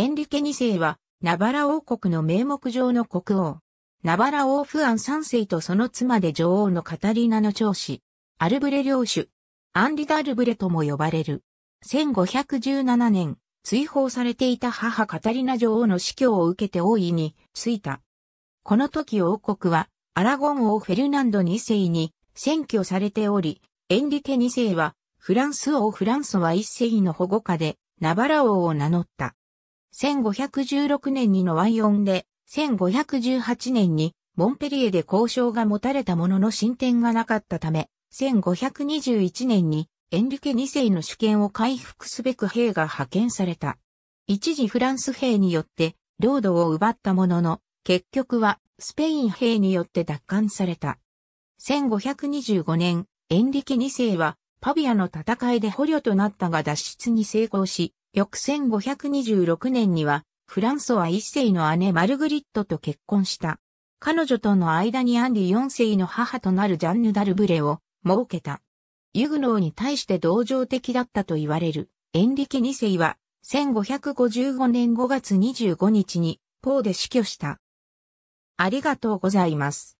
エンリケ2世は、ナバラ王国の名目上の国王。ナバラ王フアン3世とその妻で女王のカタリーナの長子、アルブレ領主、アンリ・ダルブレとも呼ばれる。1517年、追放されていた母カタリナ女王の死去を受けて王位に就いた。この時王国は、アラゴン王フェルナンド2世に占拠されており、エンリケ2世は、フランス王フランソは1世の保護下で、ナバラ王を名乗った。1516年にノワイオンで、1518年にモンペリエで交渉が持たれたものの進展がなかったため、1521年にエンリケ2世の主権を回復すべく兵が派遣された。一時フランス兵によって領土を奪ったものの、結局はスペイン兵によって奪還された。1525年、エンリケ2世はパビアの戦いで捕虜となったが脱出に成功し、翌1526年には、フランソワ一世の姉マルグリットと結婚した。彼女との間にアンリ四世の母となるジャンヌ・ダルブレを設けた。ユグノーに対して同情的だったと言われるエンリケ二世は1555年5月25日にポーで死去した。ありがとうございます。